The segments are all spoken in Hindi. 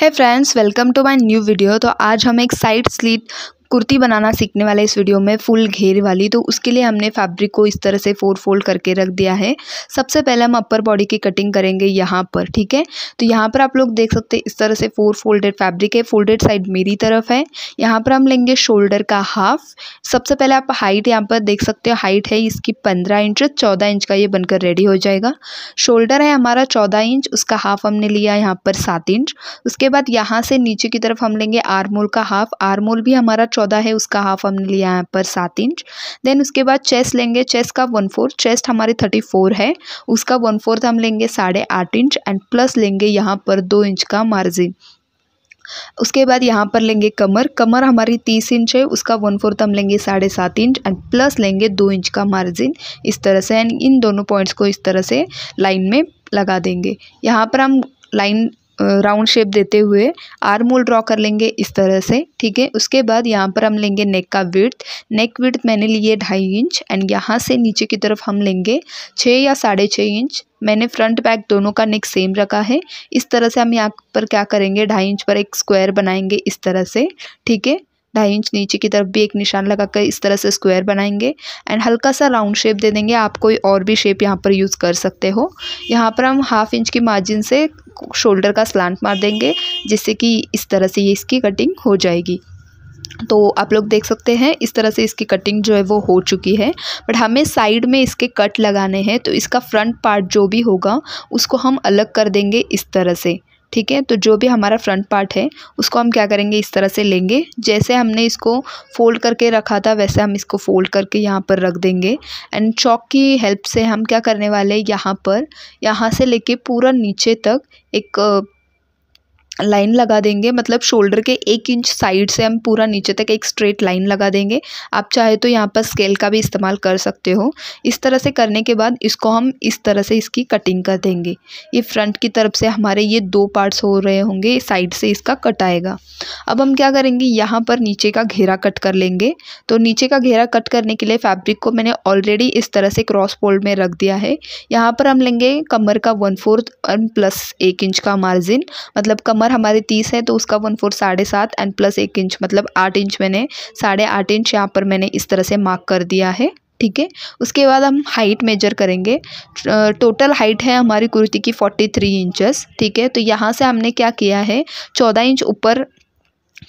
है friends welcome to my new video तो आज हम एक साइड स्लीट कुर्ती बनाना सीखने वाले इस वीडियो में फुल घेर वाली तो उसके लिए हमने फैब्रिक को इस तरह से फोर फोल्ड करके रख दिया है सबसे पहले हम अपर बॉडी की कटिंग करेंगे यहाँ पर ठीक है तो यहाँ पर आप लोग देख सकते हैं इस तरह से फोर फोल्डेड फैब्रिक है फोल्डेड साइड मेरी तरफ है यहाँ पर हम लेंगे शोल्डर का हाफ सबसे पहले आप हाइट यहाँ पर देख सकते हो हाइट है इसकी पंद्रह इंच चौदह इंच का ये बनकर रेडी हो जाएगा शोल्डर है हमारा चौदह इंच उसका हाफ हमने लिया यहाँ पर सात इंच उसके बाद यहाँ से नीचे की तरफ हम लेंगे आरमोल का हाफ आरमोल भी हमारा चौदह है उसका हाफ हमने लिया यहाँ पर सात इंच देन उसके बाद चेस्ट लेंगे चेस्ट का वन फोर्थ चेस्ट हमारे थर्टी फोर है उसका वन फोर्थ हम लेंगे साढ़े आठ इंच एंड प्लस लेंगे यहाँ पर दो इंच का मार्जिन उसके बाद यहाँ पर लेंगे कमर कमर हमारी तीस इंच है उसका वन फोर्थ हम लेंगे साढ़े सात इंच एंड प्लस लेंगे दो इंच का मार्जिन इस तरह से एंड इन दोनों पॉइंट्स को इस तरह से लाइन में लगा देंगे यहाँ पर हम लाइन राउंड शेप देते हुए आर्म होल ड्रॉ कर लेंगे इस तरह से ठीक है उसके बाद यहाँ पर हम लेंगे नेक का विर्थ नेक विर्थ मैंने लिए ढाई इंच एंड यहाँ से नीचे की तरफ हम लेंगे छः या साढ़े छः इंच मैंने फ्रंट बैक दोनों का नेक सेम रखा है इस तरह से हम यहाँ पर क्या करेंगे ढाई इंच पर एक स्क्वायर बनाएंगे इस तरह से ठीक है ढाई इंच नीचे की तरफ भी एक निशान लगा कर इस तरह से स्क्वायर बनाएंगे एंड हल्का सा राउंड शेप दे देंगे आप कोई और भी शेप यहाँ पर यूज़ कर सकते हो यहाँ पर हम हाफ इंच की मार्जिन से शोल्डर का स्लांट मार देंगे जिससे कि इस तरह से ये इसकी कटिंग हो जाएगी तो आप लोग देख सकते हैं इस तरह से इसकी कटिंग जो है वो हो चुकी है बट हमें साइड में इसके कट लगाने हैं तो इसका फ्रंट पार्ट जो भी होगा उसको हम अलग कर देंगे इस तरह से ठीक है तो जो भी हमारा फ्रंट पार्ट है उसको हम क्या करेंगे इस तरह से लेंगे जैसे हमने इसको फोल्ड करके रखा था वैसे हम इसको फोल्ड करके यहाँ पर रख देंगे एंड चौक की हेल्प से हम क्या करने वाले हैं यहाँ पर यहाँ से लेके पूरा नीचे तक एक लाइन लगा देंगे मतलब शोल्डर के एक इंच साइड से हम पूरा नीचे तक एक स्ट्रेट लाइन लगा देंगे आप चाहे तो यहाँ पर स्केल का भी इस्तेमाल कर सकते हो इस तरह से करने के बाद इसको हम इस तरह से इसकी कटिंग कर देंगे ये फ्रंट की तरफ से हमारे ये दो पार्ट्स हो रहे होंगे साइड से इसका कट आएगा अब हम क्या करेंगे यहाँ पर नीचे का घेरा कट कर लेंगे तो नीचे का घेरा कट करने के लिए फैब्रिक को मैंने ऑलरेडी इस तरह से क्रॉस फोल्ड में रख दिया है यहाँ पर हम लेंगे कमर का वन फोर्थ प्लस एक इंच का मार्जिन मतलब कमर और हमारे तीस है तो उसका वन फोर साढ़े सात एंड प्लस एक इंच मतलब आठ इंच मैंने साढ़े आठ इंच यहाँ पर मैंने इस तरह से मार्क कर दिया है ठीक है उसके बाद हम हाइट मेजर करेंगे टोटल हाइट है हमारी कुर्ती की फोर्टी थ्री इंचज़ ठीक है तो यहाँ से हमने क्या किया है चौदह इंच ऊपर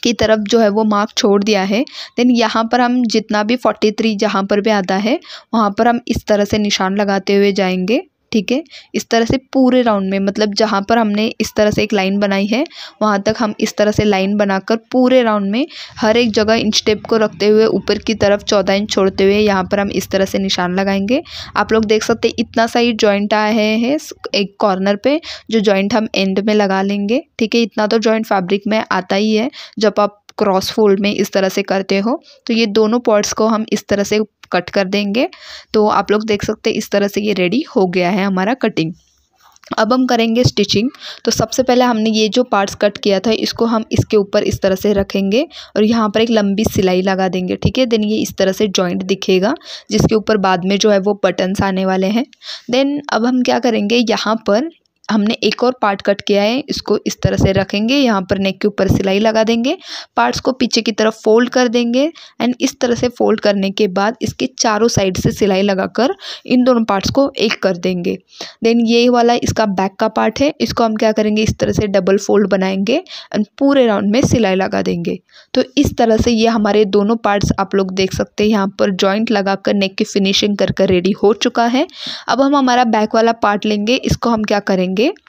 की तरफ जो है वो मार्क छोड़ दिया है देन यहाँ पर हम जितना भी फोर्टी थ्री जहाँ पर भी आता है वहाँ पर हम इस तरह से निशान लगाते हुए जाएंगे ठीक है इस तरह से पूरे राउंड में मतलब जहाँ पर हमने इस तरह से एक लाइन बनाई है वहाँ तक हम इस तरह से लाइन बनाकर पूरे राउंड में हर एक जगह इन स्टेप को रखते हुए ऊपर की तरफ चौदह इंच छोड़ते हुए यहाँ पर हम इस तरह से निशान लगाएंगे आप लोग देख सकते इतना सा ही जॉइंट आया है एक कॉर्नर पर जो जॉइंट हम एंड में लगा लेंगे ठीक है इतना तो जॉइंट फैब्रिक में आता ही है जब आप क्रॉस फोल्ड में इस तरह से करते हो तो ये दोनों पॉर्ट्स को हम इस तरह से कट कर देंगे तो आप लोग देख सकते हैं इस तरह से ये रेडी हो गया है हमारा कटिंग अब हम करेंगे स्टिचिंग तो सबसे पहले हमने ये जो पार्ट्स कट किया था इसको हम इसके ऊपर इस तरह से रखेंगे और यहाँ पर एक लंबी सिलाई लगा देंगे ठीक है देन ये इस तरह से जॉइंट दिखेगा जिसके ऊपर बाद में जो है वो बटन्स आने वाले हैं देन अब हम क्या करेंगे यहाँ पर हमने एक और पार्ट कट किया है इसको इस तरह से रखेंगे यहाँ पर नेक के ऊपर सिलाई लगा देंगे पार्ट्स को पीछे की तरफ फोल्ड कर देंगे एंड इस तरह से फोल्ड करने के बाद इसके चारों साइड से सिलाई लगाकर इन दोनों पार्ट्स को एक कर देंगे देन ये वाला इसका बैक का पार्ट है इसको हम क्या करेंगे इस तरह से डबल फोल्ड बनाएंगे एंड पूरे राउंड में सिलाई लगा देंगे तो इस तरह से ये हमारे दोनों पार्ट्स आप लोग देख सकते हैं यहाँ पर जॉइंट लगाकर नेक की फिनिशिंग कर कर रेडी हो चुका है अब हम हमारा बैक वाला पार्ट लेंगे इसको हम क्या करेंगे ಹಾಗೆ--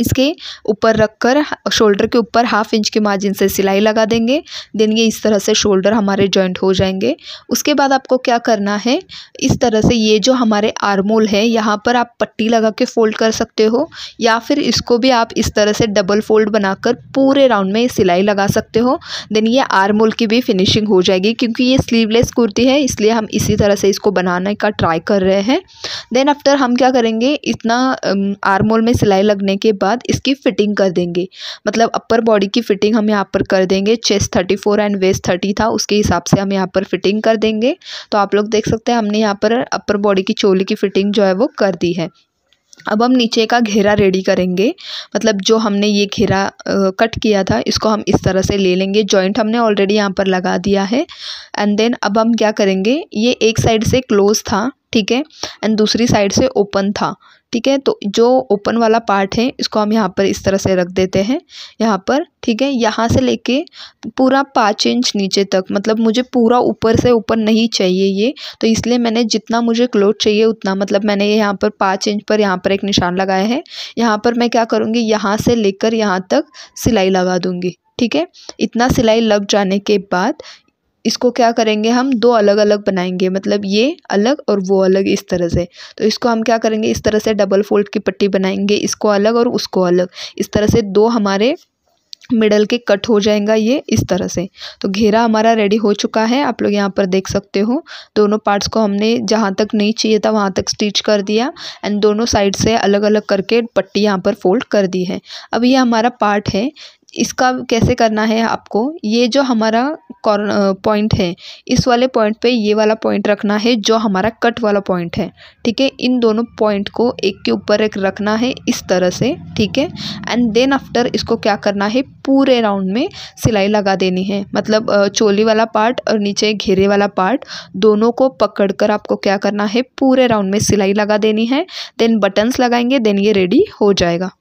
इसके ऊपर रखकर शोल्डर के ऊपर हाफ इंच के मार्जिन से सिलाई लगा देंगे देन ये इस तरह से शोल्डर हमारे जॉइंट हो जाएंगे उसके बाद आपको क्या करना है इस तरह से ये जो हमारे आरमोल है यहाँ पर आप पट्टी लगा के फ़ोल्ड कर सकते हो या फिर इसको भी आप इस तरह से डबल फोल्ड बनाकर पूरे राउंड में सिलाई लगा सकते हो देन ये आरमोल की भी फिनिशिंग हो जाएगी क्योंकि ये स्लीवलेस कुर्ती है इसलिए हम इसी तरह से इसको बनाने का ट्राई कर रहे हैं देन आफ्टर हम क्या करेंगे इतना आरमोल में सिलाई लगने के बाद बाद इसकी फ़िटिंग कर देंगे मतलब अपर बॉडी की फ़िटिंग हम यहाँ पर कर देंगे chest thirty four and waist thirty था उसके हिसाब से हम यहाँ पर फ़िटिंग कर देंगे तो आप लोग देख सकते हैं हमने यहाँ पर अपर बॉडी की चोली की फ़िटिंग जो है वो कर दी है अब हम नीचे का घेरा रेडी करेंगे मतलब जो हमने ये घेरा कट किया था इसको हम इस तरह से ले लेंगे जॉइंट हमने ऑलरेडी यहाँ पर लगा दिया है एंड देन अब हम क्या करेंगे ये एक साइड से क्लोज़ था ठीक है एंड दूसरी साइड से ओपन था ठीक है तो जो ओपन वाला पार्ट है इसको हम यहाँ पर इस तरह से रख देते हैं यहाँ पर ठीक है यहाँ से लेके पूरा पाँच इंच नीचे तक मतलब मुझे पूरा ऊपर से ऊपर नहीं चाहिए ये तो इसलिए मैंने जितना मुझे क्लोथ चाहिए उतना मतलब मैंने ये यहाँ पर पाँच इंच पर यहाँ पर एक निशान लगाया है यहाँ पर मैं क्या करूँगी यहाँ से लेकर यहाँ तक सिलाई लगा दूँगी ठीक है इतना सिलाई लग जाने के बाद इसको क्या करेंगे हम दो अलग अलग बनाएंगे मतलब ये अलग और वो अलग इस तरह से तो इसको हम क्या करेंगे इस तरह से डबल फोल्ड की पट्टी बनाएंगे इसको अलग और उसको अलग इस तरह से दो हमारे मिडल के कट हो जाएगा ये इस तरह से तो घेरा हमारा रेडी हो चुका है आप लोग यहाँ पर देख सकते हो दोनों पार्ट्स को हमने जहाँ तक नहीं चाहिए था वहाँ तक स्टिच कर दिया एंड दोनों साइड से अलग अलग करके पट्टी यहाँ पर फोल्ड कर दी है अब ये हमारा पार्ट है इसका कैसे करना है आपको ये जो हमारा पॉइंट है इस वाले पॉइंट पे ये वाला पॉइंट रखना है जो हमारा कट वाला पॉइंट है ठीक है इन दोनों पॉइंट को एक के ऊपर एक रखना है इस तरह से ठीक है एंड देन आफ्टर इसको क्या करना है पूरे राउंड में सिलाई लगा देनी है मतलब चोली वाला पार्ट और नीचे घेरे वाला पार्ट दोनों को पकड़ कर आपको क्या करना है पूरे राउंड में सिलाई लगा देनी है देन बटन्स लगाएंगे देन ये रेडी हो जाएगा